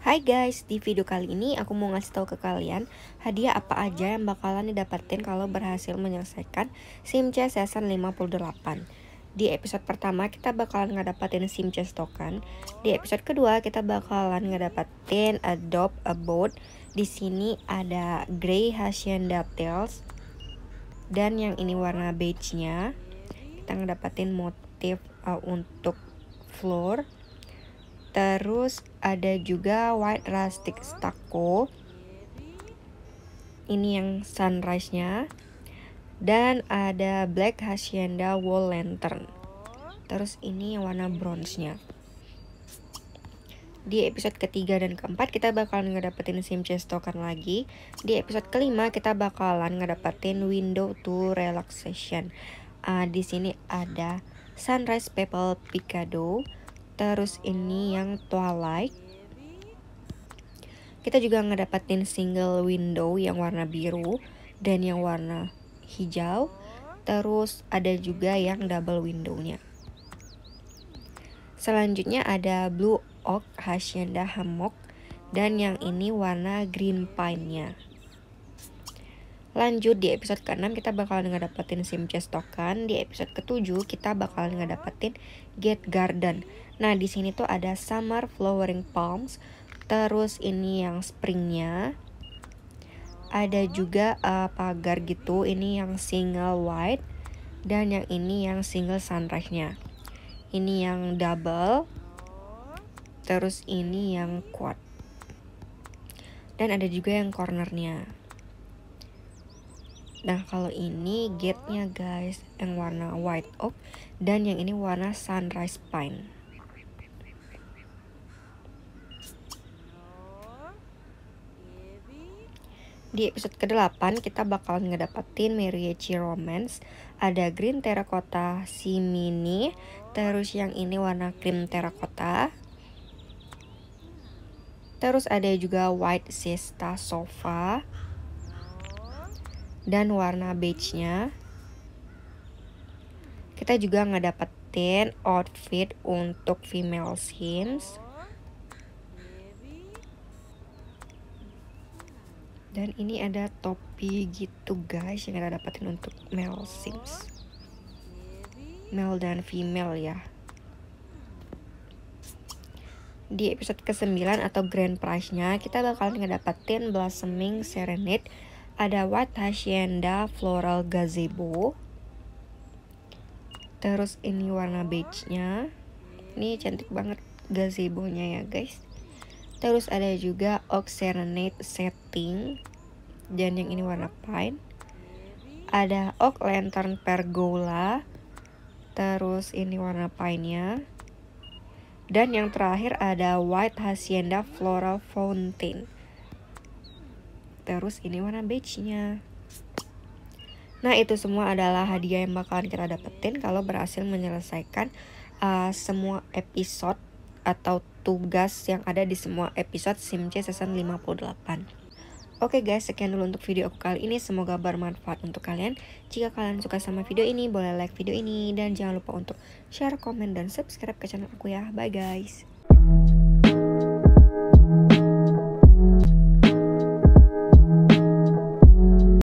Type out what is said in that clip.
Hai guys, di video kali ini aku mau ngasih tahu ke kalian hadiah apa aja yang bakalan didapetin kalau berhasil menyelesaikan SIM C Season 58. Di episode pertama kita bakalan ngedapetin SIM C token. Di episode kedua kita bakalan ngedapetin adopt a boat. Di sini ada Grey Hacienda Tales dan yang ini warna beige-nya kita ngedapatin motif uh, untuk floor terus ada juga white rustic stucco ini yang sunrise-nya dan ada black hacienda wall lantern terus ini warna bronze-nya di episode ketiga dan keempat kita bakalan ngedapetin SIM chest token lagi. Di episode kelima kita bakalan ngedapetin window to relaxation. Uh, di sini ada sunrise purple picado. Terus ini yang twilight. Kita juga ngedapetin single window yang warna biru dan yang warna hijau. Terus ada juga yang double windownya. Selanjutnya ada blue oak Hacienda Hammock dan yang ini warna green pine-nya. Lanjut di episode ke-6 kita bakal ngedapetin sim chest token, di episode ke-7 kita bakal ngedapetin Gate Garden. Nah, di sini tuh ada Summer Flowering Palms, terus ini yang springnya. Ada juga uh, pagar gitu, ini yang single white dan yang ini yang single sunrise-nya. Ini yang double terus ini yang quad dan ada juga yang cornernya Nah kalau ini gate-nya guys Yang warna white oak Dan yang ini warna sunrise pine Di episode ke-8 kita bakal ngedapetin Mariachi Romance Ada green terracotta si mini Terus yang ini warna cream terracotta Terus ada juga white sesta sofa dan warna beige-nya. Kita juga nggak ngedapetin outfit untuk female sims. Dan ini ada topi gitu guys yang kita dapetin untuk male sims. Male dan female ya di episode ke-9 atau grand prize-nya kita bakalan ngedapetin blossoming serenade ada white hacienda floral gazebo terus ini warna beige-nya ini cantik banget gazebo-nya ya guys terus ada juga oak serenade setting dan yang ini warna pine ada oak lantern pergola terus ini warna pine-nya dan yang terakhir ada White Hacienda Floral Fountain. Terus ini warna beige-nya. Nah, itu semua adalah hadiah yang bakalan kita dapetin kalau berhasil menyelesaikan uh, semua episode atau tugas yang ada di semua episode SimC Season 58. Oke okay guys, sekian dulu untuk video aku kali ini. Semoga bermanfaat untuk kalian. Jika kalian suka sama video ini, boleh like video ini. Dan jangan lupa untuk share, komen, dan subscribe ke channel aku ya. Bye guys.